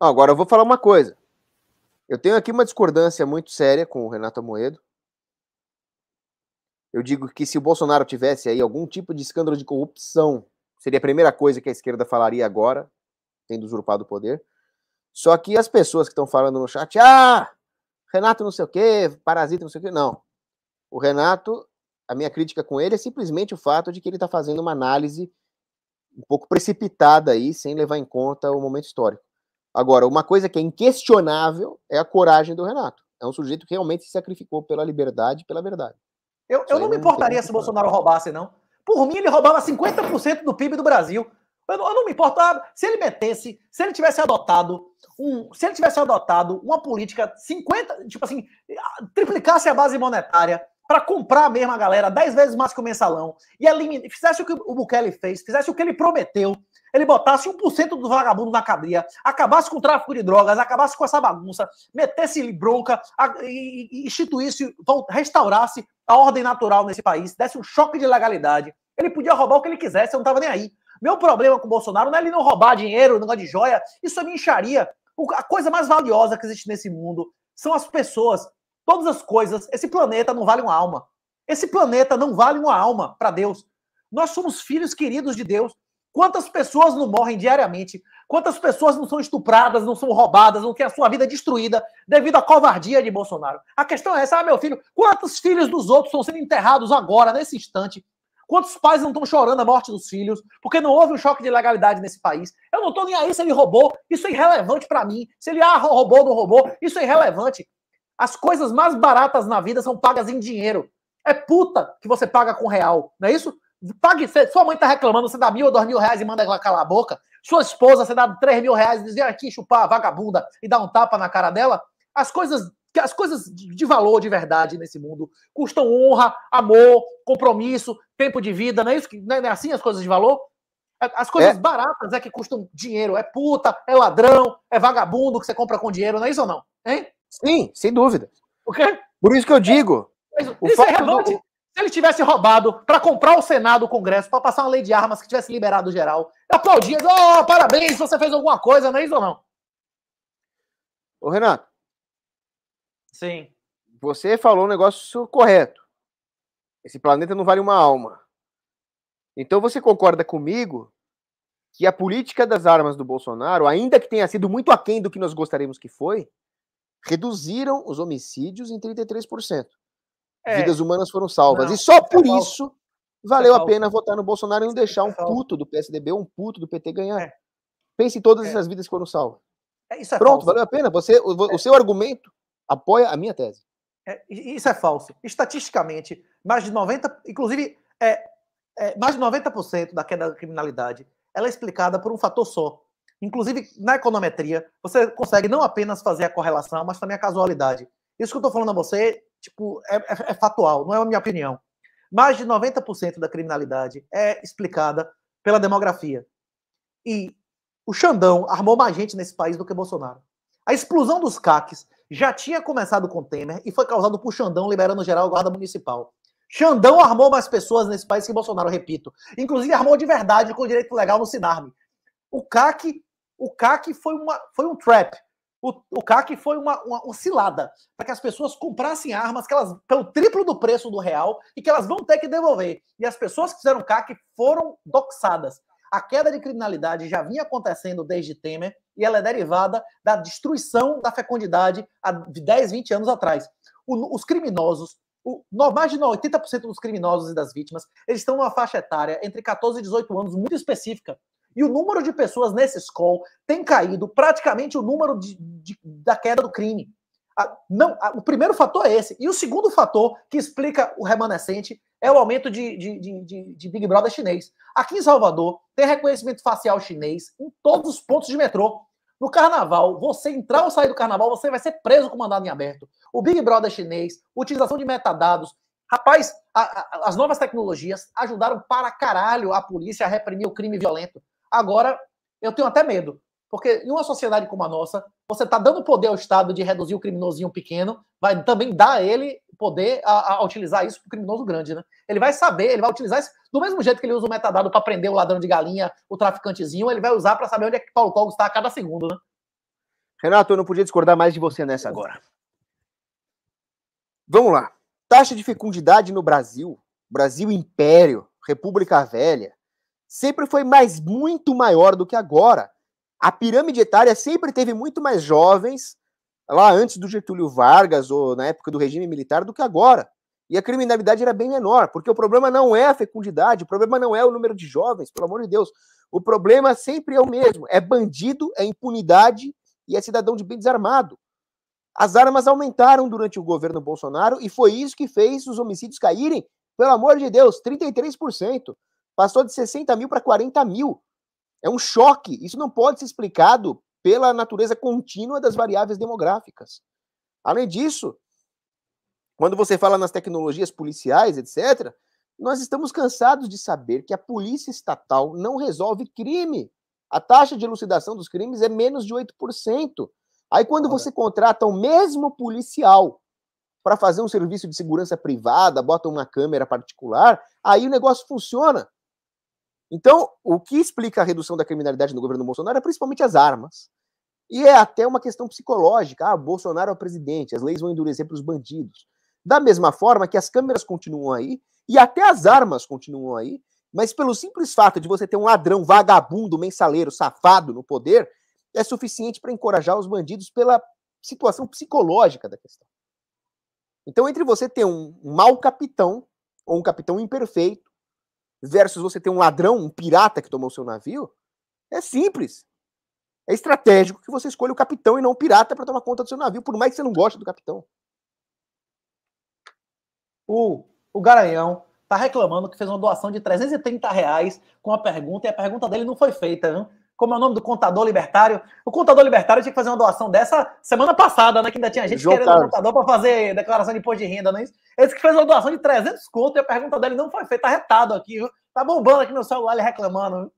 Agora eu vou falar uma coisa. Eu tenho aqui uma discordância muito séria com o Renato Amoedo. Eu digo que se o Bolsonaro tivesse aí algum tipo de escândalo de corrupção, seria a primeira coisa que a esquerda falaria agora, tendo usurpado o poder. Só que as pessoas que estão falando no chat, ah, Renato não sei o quê, parasita não sei o quê, não. O Renato, a minha crítica com ele é simplesmente o fato de que ele está fazendo uma análise um pouco precipitada aí, sem levar em conta o momento histórico. Agora, uma coisa que é inquestionável é a coragem do Renato. É um sujeito que realmente se sacrificou pela liberdade e pela verdade. Eu, eu não me importaria se o Bolsonaro roubasse, não. Por mim, ele roubava 50% do PIB do Brasil. Eu, eu não me importava. Ah, se ele metesse, se ele tivesse adotado um, se ele tivesse adotado uma política 50, tipo assim, ah, triplicasse a base monetária, para comprar a mesma galera 10 vezes mais que o mensalão e fizesse o que o Bukele fez, fizesse o que ele prometeu, ele botasse 1% dos vagabundos na cadeia, acabasse com o tráfico de drogas, acabasse com essa bagunça, metesse bronca, e instituísse, restaurasse a ordem natural nesse país, desse um choque de legalidade. Ele podia roubar o que ele quisesse, eu não estava nem aí. Meu problema com o Bolsonaro não é ele não roubar dinheiro, negócio de joia, isso é minha enxaria. A coisa mais valiosa que existe nesse mundo são as pessoas todas as coisas, esse planeta não vale uma alma. Esse planeta não vale uma alma para Deus. Nós somos filhos queridos de Deus. Quantas pessoas não morrem diariamente? Quantas pessoas não são estupradas, não são roubadas, não têm a sua vida destruída devido à covardia de Bolsonaro? A questão é essa, ah, meu filho, quantos filhos dos outros estão sendo enterrados agora, nesse instante? Quantos pais não estão chorando a morte dos filhos? Porque não houve um choque de legalidade nesse país. Eu não estou nem aí se ele roubou, isso é irrelevante para mim. Se ele ah, roubou ou não roubou, isso é irrelevante. As coisas mais baratas na vida são pagas em dinheiro. É puta que você paga com real, não é isso? Pague, sua mãe tá reclamando, você dá mil ou dois mil reais e manda ela calar a boca. Sua esposa, você dá três mil reais e diz, aqui chupar vagabunda e dá um tapa na cara dela. As coisas, as coisas de valor de verdade nesse mundo custam honra, amor, compromisso, tempo de vida, não é isso? É, não é assim as coisas de valor? As coisas é. baratas é que custam dinheiro. É puta, é ladrão, é vagabundo que você compra com dinheiro, não é isso ou não? Hein? Sim, sem dúvida. O quê? Por isso que eu digo. Mas, o isso é Se ele tivesse roubado para comprar o Senado, o Congresso, para passar uma lei de armas que tivesse liberado geral, aplaudia. Oh, parabéns, você fez alguma coisa, não é isso ou não? Ô, Renato. Sim. Você falou um negócio correto. Esse planeta não vale uma alma. Então você concorda comigo que a política das armas do Bolsonaro, ainda que tenha sido muito aquém do que nós gostaríamos que foi, reduziram os homicídios em 33%. É. Vidas humanas foram salvas. Não, e só é por é isso valeu é a pena votar no Bolsonaro e não é deixar um puto do PSDB, ou um puto do PT ganhar. É. Pense em todas essas vidas que foram salvas. Pronto, falso. valeu a pena. Você, o, o seu argumento apoia a minha tese. isso é falso. Estatisticamente, mais de 90%, inclusive, mais de 90% da queda da criminalidade, ela é explicada por um fator só, Inclusive, na econometria, você consegue não apenas fazer a correlação, mas também a casualidade. Isso que eu estou falando a você, tipo, é, é, é fatual, não é a minha opinião. Mais de 90% da criminalidade é explicada pela demografia. E o Xandão armou mais gente nesse país do que Bolsonaro. A explosão dos CACs já tinha começado com Temer e foi causado por Xandão liberando geral a guarda municipal. Xandão armou mais pessoas nesse país que Bolsonaro, repito. Inclusive armou de verdade com direito legal no Sinarme. O CAC o CAC foi, uma, foi um trap. O, o CAC foi uma, uma, cilada para que as pessoas comprassem armas que elas pelo triplo do preço do real e que elas vão ter que devolver. E as pessoas que fizeram CAC foram doxadas. A queda de criminalidade já vinha acontecendo desde Temer e ela é derivada da destruição da fecundidade há 10, 20 anos atrás. O, os criminosos, o, mais de 80% dos criminosos e das vítimas, eles estão numa faixa etária entre 14 e 18 anos muito específica. E o número de pessoas nesse SCOL tem caído praticamente o número de, de, da queda do crime. A, não, a, o primeiro fator é esse. E o segundo fator que explica o remanescente é o aumento de, de, de, de, Big Brother chinês. Aqui em Salvador, tem reconhecimento facial chinês em todos os pontos de metrô. No carnaval, você entrar ou sair do carnaval, você vai ser preso com mandado em aberto. O Big Brother chinês, utilização de metadados. Rapaz, a, a, as novas tecnologias ajudaram para caralho a polícia a reprimir o crime violento. Agora, eu tenho até medo, porque em uma sociedade como a nossa, você está dando poder ao Estado de reduzir o criminosinho pequeno, vai também dar a ele poder a, a utilizar isso para o criminoso grande, né? Ele vai saber, ele vai utilizar isso do mesmo jeito que ele usa o metadado para prender o ladrão de galinha, o traficantezinho, ele vai usar para saber onde é que Paulo Cogos está a cada segundo, né? Renato, eu não podia discordar mais de você nessa agora. Vamos lá. Taxa de fecundidade no Brasil, Brasil Império, República Velha, sempre foi mais muito maior do que agora. A pirâmide etária sempre teve muito mais jovens lá antes do Getúlio Vargas ou na época do regime militar do que agora. E a criminalidade era bem menor, porque o problema não é a fecundidade, o problema não é o número de jovens, pelo amor de Deus. O problema sempre é o mesmo: é bandido, é impunidade e é cidadão de bem desarmado. As armas aumentaram durante o governo Bolsonaro e foi isso que fez os homicídios caírem, pelo amor de Deus, 33%. Passou de 60 mil para 40 mil. É um choque. Isso não pode ser explicado pela natureza contínua das variáveis demográficas. Além disso, quando você fala nas tecnologias policiais, etc., nós estamos cansados de saber que a polícia estatal não resolve crime. A taxa de elucidação dos crimes é menos de 8%. Aí, quando você contrata o mesmo policial para fazer um serviço de segurança privada, bota uma câmera particular, aí o negócio funciona. Então, o que explica a redução da criminalidade no governo Bolsonaro é principalmente as armas. E é até uma questão psicológica. Ah, Bolsonaro é o presidente, as leis vão endurecer para os bandidos. Da mesma forma que as câmeras continuam aí, e até as armas continuam aí, mas pelo simples fato de você ter um ladrão, vagabundo, mensaleiro, safado no poder, é suficiente para encorajar os bandidos pela situação psicológica da questão. Então, entre você ter um mau capitão, ou um capitão imperfeito, versus você ter um ladrão, um pirata que tomou seu navio, é simples. É estratégico que você escolha o capitão e não o pirata para tomar conta do seu navio, por mais que você não goste do capitão. O, o Garanhão tá reclamando que fez uma doação de 330 reais com a pergunta e a pergunta dele não foi feita, viu? Como é o nome do contador libertário? O contador libertário tinha que fazer uma doação dessa semana passada, né? Que ainda tinha gente João querendo Carlos. contador para fazer declaração de imposto de renda, não é isso? Esse que fez uma doação de 300 conto e a pergunta dele não foi feita, tá retado aqui, viu? Tá bombando aqui no celular ele reclamando.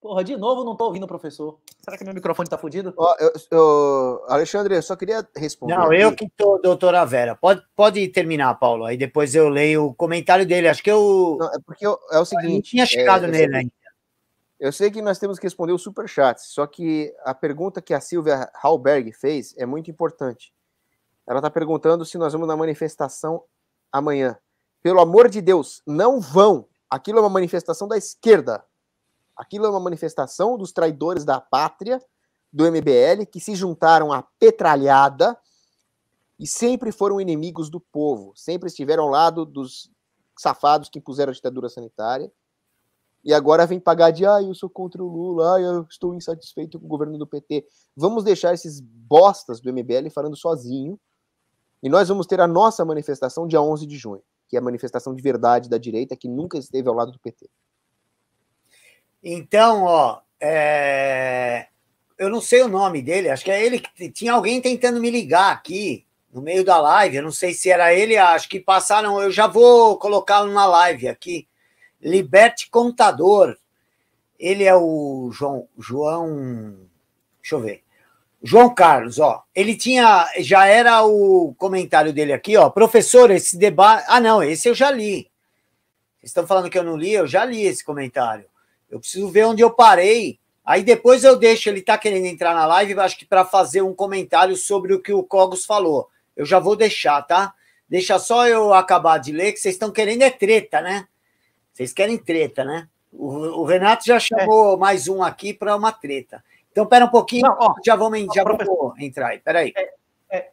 Porra, de novo não tô ouvindo o professor. Será que meu microfone tá fudido? Oh, eu, eu, Alexandre, eu só queria responder. Não, aqui. eu que tô, doutora Vera. Pode, pode terminar, Paulo. Aí depois eu leio o comentário dele. Acho que eu. Não, é porque eu, é o seguinte. Não tinha é, chegado é, nele ainda. Eu sei que nós temos que responder o superchat, só que a pergunta que a Silvia Halberg fez é muito importante. Ela está perguntando se nós vamos na manifestação amanhã. Pelo amor de Deus, não vão! Aquilo é uma manifestação da esquerda. Aquilo é uma manifestação dos traidores da pátria, do MBL, que se juntaram à petralhada e sempre foram inimigos do povo, sempre estiveram ao lado dos safados que impuseram a ditadura sanitária. E agora vem pagar de, ah, eu sou contra o Lula, ah, eu estou insatisfeito com o governo do PT. Vamos deixar esses bostas do MBL falando sozinho. E nós vamos ter a nossa manifestação dia 11 de junho, que é a manifestação de verdade da direita que nunca esteve ao lado do PT. Então, ó, é... eu não sei o nome dele, acho que é ele que tinha alguém tentando me ligar aqui no meio da live. Eu não sei se era ele, acho que passaram. Eu já vou colocá-lo na live aqui. Liberte Contador. Ele é o João. João. Deixa eu ver. João Carlos, ó, ele tinha, já era o comentário dele aqui, ó, professor, esse debate, ah não, esse eu já li, vocês estão falando que eu não li, eu já li esse comentário, eu preciso ver onde eu parei. Aí depois eu deixo, ele tá querendo entrar na live, acho que para fazer um comentário sobre o que o Cogos falou. Eu já vou deixar, tá? Deixa só eu acabar de ler, que vocês estão querendo é treta, né? Vocês querem treta, né? O, o Renato já chamou é. mais um aqui para uma treta. Então, pera um pouquinho, Não, ó, já vamos, ó, vamos entrar aí. Peraí. É, é,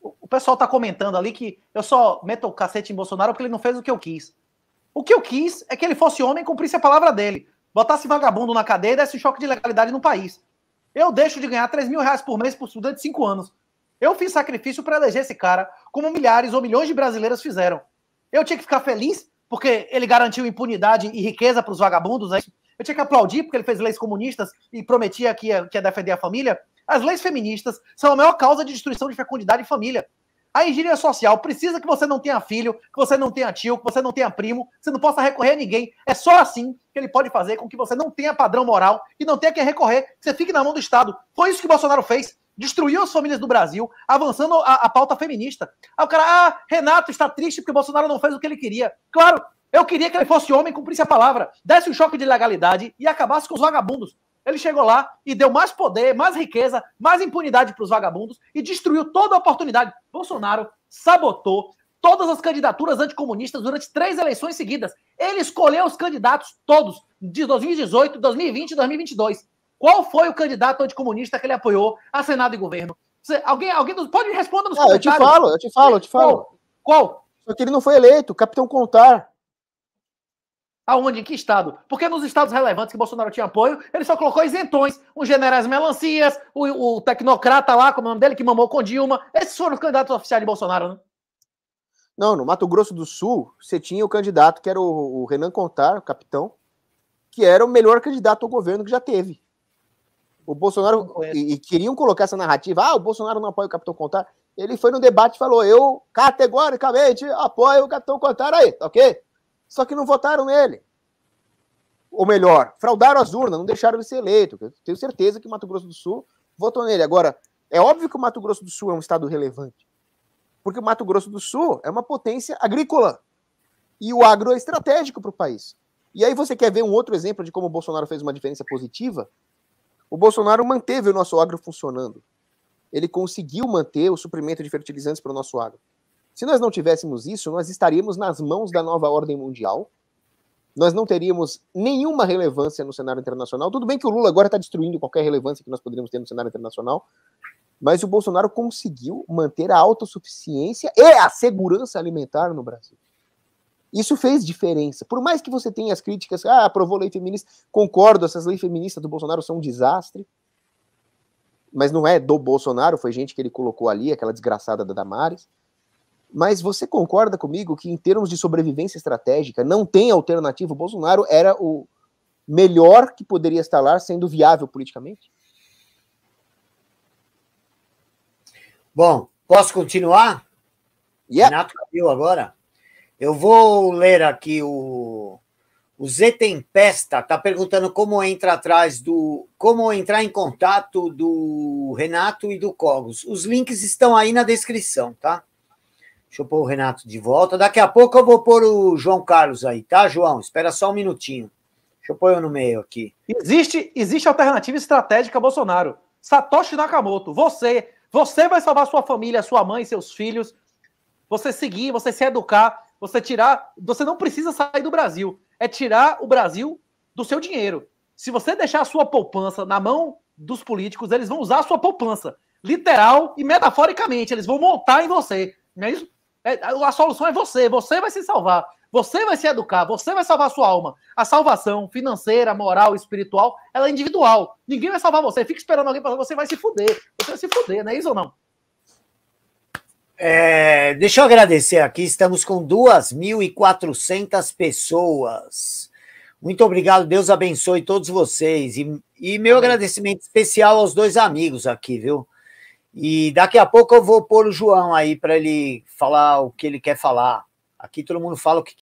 o pessoal está comentando ali que eu só meto o cacete em Bolsonaro porque ele não fez o que eu quis. O que eu quis é que ele fosse homem e cumprisse a palavra dele botasse vagabundo na cadeia e desse choque de legalidade no país. Eu deixo de ganhar 3 mil reais por mês por estudante de 5 anos. Eu fiz sacrifício para eleger esse cara, como milhares ou milhões de brasileiros fizeram. Eu tinha que ficar feliz porque ele garantiu impunidade e riqueza para os vagabundos. Né? Eu tinha que aplaudir porque ele fez leis comunistas e prometia que ia, que ia defender a família. As leis feministas são a maior causa de destruição de fecundidade e família. A engenharia social precisa que você não tenha filho, que você não tenha tio, que você não tenha primo, que você não possa recorrer a ninguém. É só assim que ele pode fazer com que você não tenha padrão moral e não tenha quem recorrer, que você fique na mão do Estado. Foi isso que o Bolsonaro fez destruiu as famílias do Brasil, avançando a, a, pauta feminista. Aí o cara, ah, Renato está triste porque Bolsonaro não fez o que ele queria. Claro, eu queria que ele fosse homem, cumprisse a palavra, desse um choque de legalidade e acabasse com os vagabundos. Ele chegou lá e deu mais poder, mais riqueza, mais impunidade para os vagabundos e destruiu toda a oportunidade. Bolsonaro sabotou todas as candidaturas anticomunistas durante três eleições seguidas. Ele escolheu os candidatos todos, de 2018, 2020 e 2022. Qual foi o candidato anticomunista que ele apoiou a Senado e governo? Você, alguém, alguém pode responder nos ah, comentários. Eu te falo, eu te falo, eu te falo. Qual? Qual? Só que ele não foi eleito, Capitão Contar. Aonde? Em que estado? Porque nos estados relevantes que Bolsonaro tinha apoio, ele só colocou isentões. Os generais Melancias, o, o tecnocrata lá, como é o nome dele, que mamou com Dilma. Esses foram os candidatos oficiais de Bolsonaro, né? Não, no Mato Grosso do Sul, você tinha o candidato que era o, o Renan Contar, o capitão, que era o melhor candidato ao governo que já teve. O Bolsonaro. E, e, queriam colocar essa narrativa: ah, o Bolsonaro não apoia o Capitão Contar. Ele foi no debate e falou: eu categoricamente apoio o Capitão Contar aí, tá ok? Só que não votaram nele. Ou melhor, fraudaram as urnas, não deixaram ele ser eleito. Eu tenho certeza que Mato Grosso do Sul votou nele. Agora, é óbvio que o Mato Grosso do Sul é um estado relevante. Porque o Mato Grosso do Sul é uma potência agrícola. E o agro é estratégico para o país. E aí você quer ver um outro exemplo de como o Bolsonaro fez uma diferença positiva? O Bolsonaro manteve o nosso agro funcionando. Ele conseguiu manter o suprimento de fertilizantes para o nosso agro. Se nós não tivéssemos isso, nós estaríamos nas mãos da nova ordem mundial, nós não teríamos nenhuma relevância no cenário internacional. Tudo bem que o Lula agora está destruindo qualquer relevância que nós poderíamos ter no cenário internacional, mas o Bolsonaro conseguiu manter a autossuficiência e a segurança alimentar no Brasil. Isso fez diferença. Por mais que você tenha as críticas, ah, aprovou lei feminista, concordo, essas leis feministas do Bolsonaro são um desastre. Mas não é do Bolsonaro, foi gente que ele colocou ali, aquela desgraçada da Damares. Mas você concorda comigo que, em termos de sobrevivência estratégica, não tem alternativa? O Bolsonaro era o melhor que poderia estar lá, sendo viável politicamente? Bom, posso continuar? Yeah. Renato Calil agora. Eu vou ler aqui o. O Z Tempesta está perguntando como entra atrás do. como entrar em contato do Renato e do Cogos. Os links estão aí na descrição, tá? Deixa eu pôr o Renato de volta. Daqui a pouco eu vou pôr o João Carlos aí, tá, João? Espera só um minutinho. Deixa eu pôr eu no meio aqui. Existe, existe alternativa estratégica, Bolsonaro. Satoshi Nakamoto, você, você vai salvar sua família, sua mãe, seus filhos. Você seguir, você se educar, você tirar. Você não precisa sair do Brasil. É tirar o Brasil do seu dinheiro. Se você deixar a sua poupança na mão dos políticos, eles vão usar a sua poupança. Literal e metaforicamente. Eles vão montar em você. Não é isso? É, a solução é você. Você vai se salvar. Você vai se educar. Você vai salvar a sua alma. A salvação financeira, moral, espiritual, ela é individual. Ninguém vai salvar você. Fica esperando alguém para você vai se fuder. Você vai se fuder, não é isso ou não? É, deixa eu agradecer aqui. Estamos com 2.400 pessoas. Muito obrigado, Deus abençoe todos vocês. E, e meu agradecimento especial aos dois amigos aqui, viu? E daqui a pouco eu vou pôr o João aí para ele falar o que ele quer falar. Aqui todo mundo fala o que